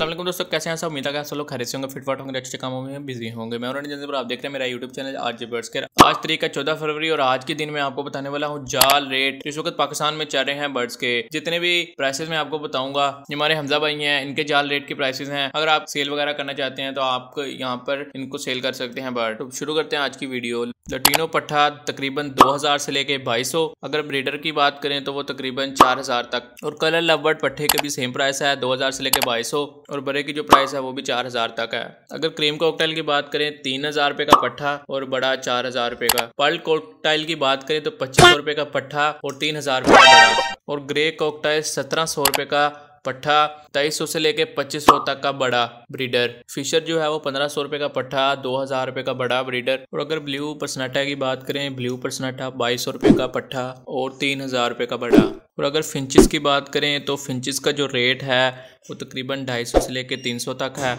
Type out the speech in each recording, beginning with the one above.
असलम तो दोस्तों कैसे हैं सब उम्मीद है सब लोग से होंगे फिटफाट होंगे अच्छे कामों में बिजी होंगे मैं और पर आप देख रहे हैं मेरा यूट्यूब चैनल आज जे बर्ड्स के आज तरीक है चौदह फरवरी और आज के दिन में आपको बताने वाला हूँ जाल रेट इस वक्त पाकिस्तान में चल रहे हैं बर्ड्स के जितने भी प्राइसेस मैं आपको बताऊंगा हमारे हमजा भाई हैं इनके जाल रेट की प्राइसेज हैं अगर आप सेल वगैरह करना चाहते हैं तो आप यहाँ पर इनको सेल कर सकते हैं बर्ड तो शुरू करते हैं आज की वीडियो लटीनो पट्ठा तकरीबन 2000 से लेके 2200 अगर ब्रीडर की बात करें तो वो तकरीबन 4000 तक और कलर लवर्ड पट्ठे के भी सेम प्राइस है 2000 से लेके 2200 और बड़े की जो प्राइस है वो भी 4000 तक है अगर क्रीम कॉकटेल की बात करें तीन हजार रुपये का पट्ठा और बड़ा चार हजार रुपये का पर्ल कॉकटेल की बात करें तो पच्चीस सौ रुपये का पट्ठा और तीन हजार रुपये का बड़ा और ग्रे कॉकटेल सत्रह सौ रुपये का पट्ठा तेईस सौ से लेके पच्चीस सौ तक का बड़ा ब्रीडर फिशर जो है वो पंद्रह सौ रुपये का पट्ठा दो हज़ार रुपये का बड़ा ब्रीडर और अगर ब्लू पर्सनाटा की बात करें ब्लू पर्सनाटा बाईस सौ रुपये का पट्ठा और तीन हज़ार रुपये का बड़ा और अगर फिंचिस की बात करें तो फिंचिस का जो रेट है वो तकरीबन ढाई सौ से लेके तीन सौ तक है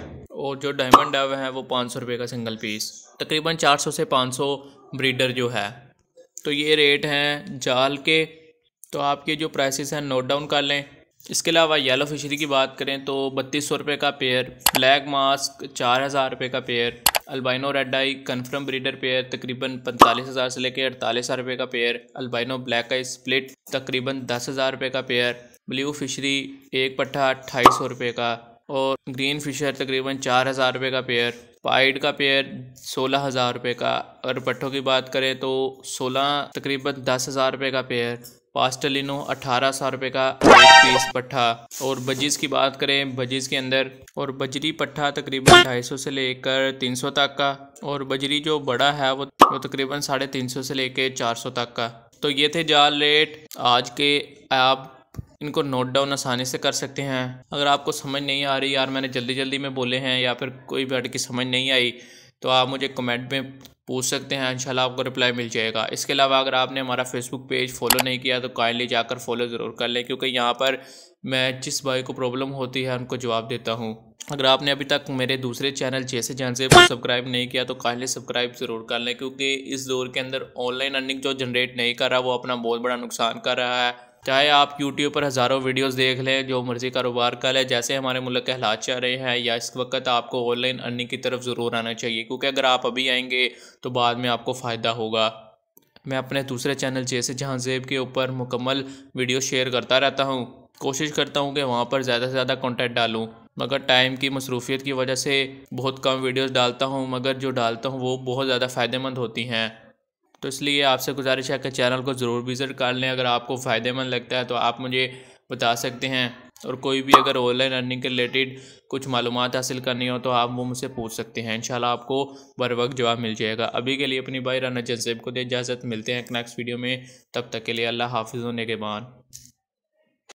और जो डायमंड डव है वो पाँच सौ रुपये का सिंगल पीस तकरीबन चार सौ से पाँच सौ ब्रीडर जो है तो ये रेट हैं जाल के तो आपके जो प्राइसेस हैं नोट डाउन कर लें इसके अलावा येलो फिशरी की बात करें तो बत्तीस सौ रुपये का पेयर ब्लैक मास्क चार हज़ार रुपये का pair albino red eye confirm breeder pair तकरीबन पैंतालीस हज़ार से लेकर अड़तालीस हज़ार रुपये का pair albino black eye split तकरीबन दस हज़ार रुपये का पेयर ब्लू फिशरी एक पट्ठा अट्ठाईस सौ रुपये का और ग्रीन फिशर तकरीबन चार हज़ार रुपये का पेयर पाइड का पेयर सोलह हज़ार रुपये का और पट्टों की बात करें तो सोलह तकरीबन दस हज़ार रुपये का पेयर पास्टलिनो अठारह सौ रुपये का एक पीस पट्ठा और बजीज की बात करें बजीज के अंदर और बजरी पट्ठा तकरीबन ढाई सौ से लेकर तीन सौ तक का और बजरी जो बड़ा है वो वो तकरीबन साढ़े तीन सौ से लेकर चार सौ तक का तो ये थे जाल रेट आज के आप इनको नोट डाउन आसानी से कर सकते हैं अगर आपको समझ नहीं आ रही यार मैंने जल्दी जल्दी में बोले हैं या फिर कोई भी अटकी समझ नहीं आई तो आप मुझे कमेंट में पूछ सकते हैं इंशाल्लाह आपको रिप्लाई मिल जाएगा इसके अलावा अगर आपने हमारा फेसबुक पेज फॉलो नहीं किया तो काइंडली जाकर फॉलो ज़रूर कर लें क्योंकि यहाँ पर मैं जिस भाई को प्रॉब्लम होती है उनको जवाब देता हूँ अगर आपने अभी तक मेरे दूसरे चैनल जैसे जान से सब्सक्राइब नहीं किया तो काइंडली सब्सक्राइब ज़रूर कर लें क्योंकि इस दौर के अंदर ऑनलाइन अर्निंग जो जनरेट नहीं कर रहा वो अपना बहुत बड़ा नुकसान कर रहा है चाहे आप यूट्यूब पर हज़ारों वीडियोस देख लें जो मर्ज़ी कारोबार का लें जैसे हमारे मुल्क के हालात चल रहे हैं या इस वक्त आपको ऑनलाइन अर्निंग की तरफ ज़रूर आना चाहिए क्योंकि अगर आप अभी आएंगे तो बाद में आपको फ़ायदा होगा मैं अपने दूसरे चैनल जैसे जहाँजेब के ऊपर मुकम्मल वीडियो शेयर करता रहता हूँ कोशिश करता हूँ कि वहाँ पर ज़्यादा से ज़्यादा कॉन्टेंट डालूँ मगर टाइम की मसरूफियत की वजह से बहुत कम वीडियोज़ डालता हूँ मगर जो डालता हूँ वो बहुत ज़्यादा फ़ायदेमंद होती हैं तो इसलिए आपसे गुजारिश है कि चैनल को ज़रूर विज़िट कर लें अगर आपको फ़ायदेमंद लगता है तो आप मुझे बता सकते हैं और कोई भी अगर ऑनलाइन अर्निंग के रिलेटेड कुछ मालूम हासिल करनी हो तो आप वो मुझसे पूछ सकते हैं इंशाल्लाह आपको बर वक्त जवाब मिल जाएगा अभी के लिए अपनी भाई राना जजेब को दे इजाज़त मिलते हैं नेक्स्ट वीडियो में तब तक के लिए अल्लाह हाफिज़ होने के बाद